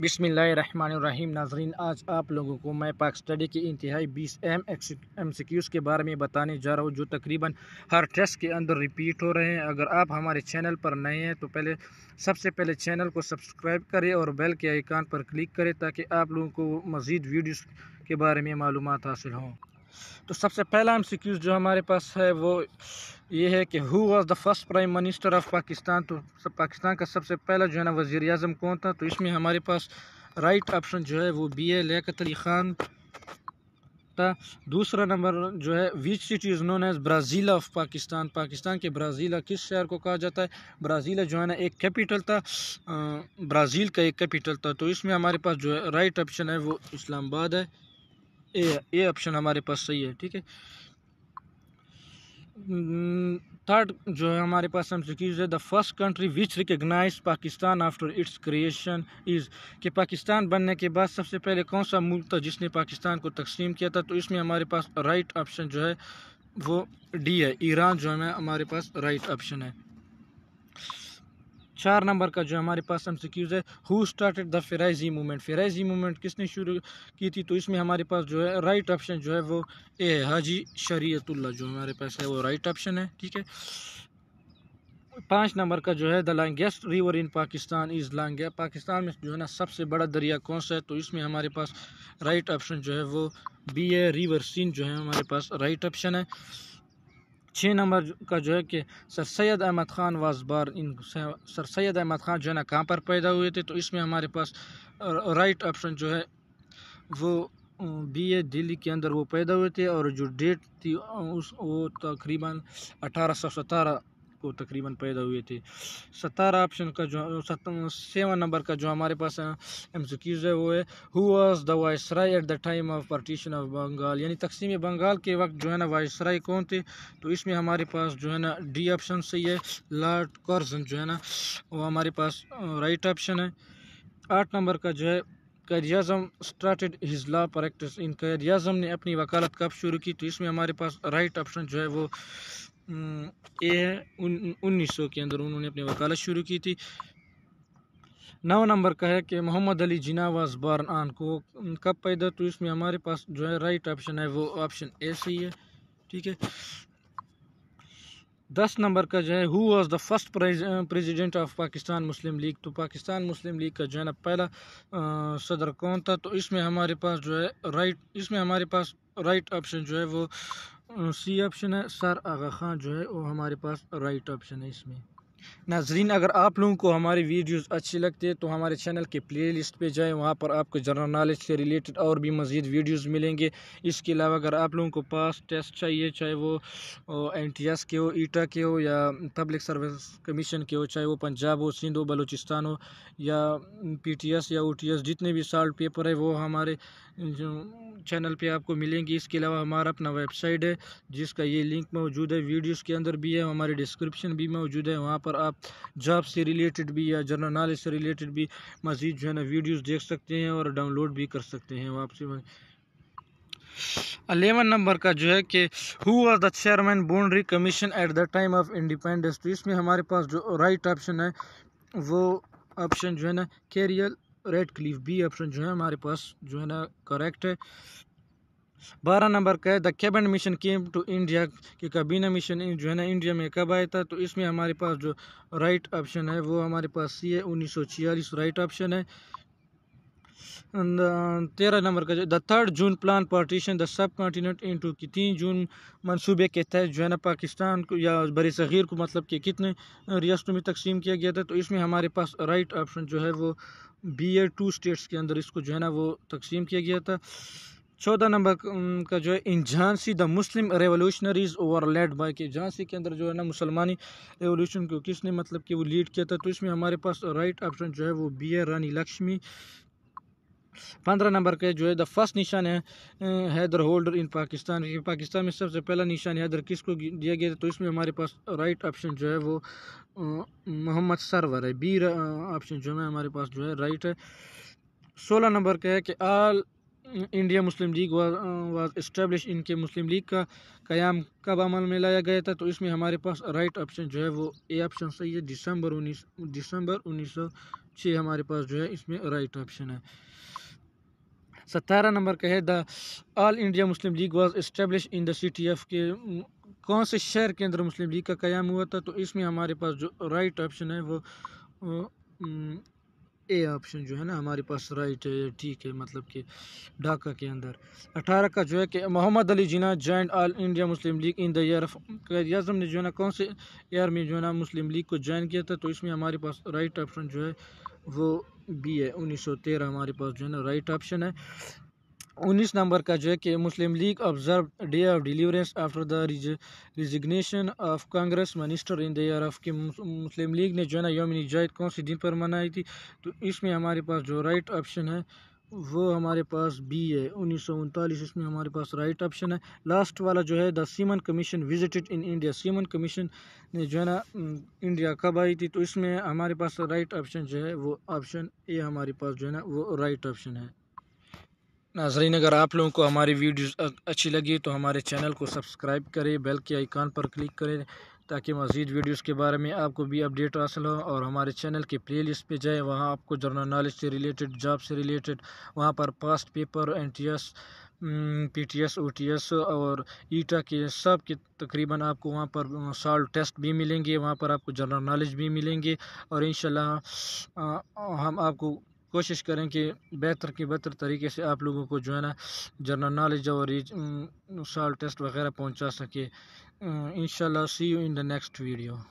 बिसमीम नाजरीन आज आप लोगों को मैं पाक स्टडी की इंतहाई बीस एम एम क्यूज़ के बारे में बताने जा रहा हूँ जो तकरीबन हर टेस्ट के अंदर रिपीट हो रहे हैं अगर आप हमारे चैनल पर नए हैं तो पहले सबसे पहले चैनल को सब्सक्राइब करें और बेल के आइकान पर क्लिक करें ताकि आप लोगों को मज़ीद वीडियोज़ के बारे में मालूम हासिल हों तो सबसे पहला एम सी क्यूज़ जो हमारे पास है वो ये है कि who was the first prime minister of Pakistan तो सब पाकिस्तान का सबसे पहला जो है ना वज़ी अजम कौन था तो इसमें हमारे पास राइट ऑप्शन जो है वो बी ए लियात अली ख़ान था दूसरा नंबर जो है which city is known as Brasilia of Pakistan Pakistan के ब्राज़ीला किस शहर को कहा जाता है ब्राज़ीला जो है ना एक कैपिटल था ब्राज़ील का एक कैपिटल था तो इसमें हमारे पास जो है राइट ऑप्शन है वो इस्लामाबाद है ए ए ऑप्शन हमारे पास सही है ठीक है थर्ड हम्म, जो है हमारे पास हम चीज़ है the first country which recognise Pakistan after its creation is कि पाकिस्तान बनने के बाद सबसे पहले कौन सा मुल्क था जिसने पाकिस्तान को तकसीम किया था तो इसमें हमारे पास राइट ऑप्शन जो है वो डी है ईरान जो है हमारे पास राइट ऑप्शन है चार नंबर का जो हमारे पास सी क्यूज़ है who started the Faraizi movement Faraizi movement किसने शुरू की थी तो इसमें हमारे पास जो है राइट ऑप्शन जो है वो ए है हाजी शरीयतुल्ला जो हमारे पास है वो राइट ऑप्शन है ठीक है पाँच नंबर का जो है the longest river in Pakistan is long Pakistan में जो है ना सबसे बड़ा दरिया कौन सा है तो इसमें हमारे पास राइट ऑप्शन जो है वो बी ए रिवर सीन जो है हमारे पास राइट ऑप्शन है छः नंबर का जो है कि sir Syed Ahmad Khan was born in sir Syed Ahmad Khan जो है ना कहाँ पर पैदा हुए थे तो इसमें हमारे पास राइट ऑप्शन जो है वो बी ए दिल्ली के अंदर वो पैदा हुए थे और जो डेट थी उस वो तकरीबन अठारह सौ सतारह को तकरीबन पैदा हुए थे सतारह ऑप्शन का जो सेवन नंबर का जो हमारे पास एम है वो है who was the viceroy at the time of partition of Bengal यानी तकसीम बंगाल के वक्त जो है ना वायसराय कौन थे तो इसमें हमारे पास जो है ना डी ऑप्शन सही है लॉर्ड कर्जन जो है ना वो हमारे पास राइट ऑप्शन है आठ नंबर का जो है Quaid Azam started his law practice in Quaid Azam ने अपनी वकालत कब शुरू की तो इसमें हमारे पास राइट ऑप्शन जो है वो ए उन उन्नीस सौ के अंदर उन्होंने अपनी वकालत शुरू की थी नौ नंबर का है कि Mohammad Ali Jinnah was born on को कब पैदा तो इसमें हमारे पास जो है राइट ऑप्शन है वो ऑप्शन ए सही है ठीक है दस नंबर का जो है who was the first president of Pakistan Muslim League तो पाकिस्तान मुस्लिम लीग का जो है ना पहला आ, सदर कौन था तो इसमें हमारे पास जो है राइट इसमें हमारे पास राइट ऑप्शन जो है वो सी ऑप्शन है सर आगा खां जो है वो हमारे पास राइट ऑप्शन है इसमें नाजरीन अगर आप लोगों को हमारी वीडियोस अच्छी लगती है तो हमारे चैनल के प्लेलिस्ट पे जाएं वहाँ पर आपको जनरल नॉलेज से रिलेटेड और भी मज़ीद वीडियोस मिलेंगे इसके अलावा अगर आप लोगों को पास टेस्ट चाहिए चाहे वो एन के हो ईटा के हो या पब्लिक सर्विस कमीशन के हो चाहे वो पंजाब हो सिंध हो बलोचिस्तान हो या पी या ओ जितने भी साल्ट पेपर है वो हमारे चैनल पर आपको मिलेंगे इसके अलावा हमारा अपना वेबसाइट है जिसका ये लिंक मौजूद है वीडियोज़ के अंदर भी है हमारे डिस्क्रिप्शन भी मौजूद है वहाँ पर आप जॉब से रिलेटेड भी या जनरल नॉलेज से रिलेटेड भी मज़ीद जो है ना वीडियोज़ देख सकते हैं और डाउनलोड भी कर सकते हैं वापसी में अलेवन नंबर का जो है कि who are the chairman boundary commission at the time of independence तो इसमें हमारे पास जो राइट ऑप्शन है वो ऑप्शन जो है ना Cyril Radcliffe B option जो है हमारे पास जो है ना करेक्ट है बारह नंबर का है the cabinet mission came to India की काबीना मिशन जो है ना इंडिया में कब आया था तो इसमें हमारे पास जो राइट ऑप्शन है वो हमारे पास सी है उन्नीस सौ छियालीस राइट ऑप्शन है uh, तेरह नंबर का जो the third June plan partition the subcontinent into की तीन जून मनसूबे के तहत जो है ना पाकिस्तान को या बर सग़ीर को मतलब कि कितने रियासतों में तकसीम किया गया था तो इसमें हमारे पास राइट ऑप्शन जो है वो बी ए टू स्टेट्स के अंदर इसको जो है ना वो तकसीम किया गया था चौदह नंबर का जो है in Jhansi the Muslim revolutionaries over led by के झांसी के अंदर जो है ना मुसलमानी रेवोल्यूशन को किसने मतलब कि वो लीड किया था तो इसमें हमारे पास राइट ऑप्शन जो है वो बी ए रानी लक्ष्मी पंद्रह नंबर के जो है the first Nishan-e-Haider holder in Pakistan Pakistan में सबसे पहला निशान हैदर किसको दिया गया था तो इसमें हमारे पास राइट ऑप्शन जो है वो मोहम्मद सरवर है बी ऑप्शन जो है हमारे पास जो है राइट है सोलह नंबर का है कि all India Muslim League was establish इनके मुस्लिम लीग का क़याम कब अमल में लाया गया था तो इसमें हमारे पास राइट ऑप्शन जो है वो ए ऑप्शन सही है दिसंबर उन्नीस दिसंबर उन्नीस सौ छः हमारे पास जो है इसमें राइट ऑप्शन है सतारह नंबर का है the all India Muslim League was establish in the T of के कौन से शहर के अंदर मुस्लिम लीग का क्याम हुआ था तो इसमें हमारे पास जो राइट ऑप्शन है वो ए ऑप्शन जो है ना हमारे पास राइट है ठीक है मतलब कि ढाका के अंदर अठारह का जो है कि Mohammad Ali Jinnah joined all India Muslim League in the year ने जो है ना कौन से ईयर में जो है ना मुस्लिम लीग को ज्वाइन किया था तो इसमें हमारे पास राइट ऑप्शन जो है वो बी है उन्नीस सौ तेरह हमारे पास जो है ना राइट ऑप्शन है उन्नीस नंबर का जो है कि Muslim League observe day of deliverance after the resignation of Congress minister in the year of कि मुस्लिम लीग ने जो है ना योम जायद कौन से दिन पर मनाई थी तो इसमें हमारे पास जो राइट ऑप्शन है वो हमारे पास बी है उन्नीस सौ उनतालीस इसमें हमारे पास राइट ऑप्शन है लास्ट वाला जो है the Simon commission visited in India Simon commission ने जो है ना इंडिया कब आई थी तो इसमें हमारे पास राइट ऑप्शन जो है वो ऑप्शन ए हमारे पास जो है ना वो राइट ऑप्शन है नाजरीन अगर आप लोगों को हमारी वीडियोस अच्छी लगी तो हमारे चैनल को सब्सक्राइब करें बेल के आइकान पर क्लिक करें ताकि मज़ीद वीडियोस के बारे में आपको भी अपडेट हासिल हो और हमारे चैनल के प्लेलिस्ट पे जाएं वहाँ आपको जनरल नॉलेज से रिलेटेड जॉब से रिलेटेड वहाँ पर past paper N T S P T S O T S और ईटा के सब के तकरीबन आपको वहाँ पर सॉल्व टेस्ट भी मिलेंगे वहाँ पर आपको जनरल नॉलेज भी मिलेंगे और इन हम आपको कोशिश करें कि बेहतर के बेहतर तरीके से आप लोगों को जो है ना जनरल नॉलेज और साल टेस्ट वगैरह पहुंचा सके in see you in the next video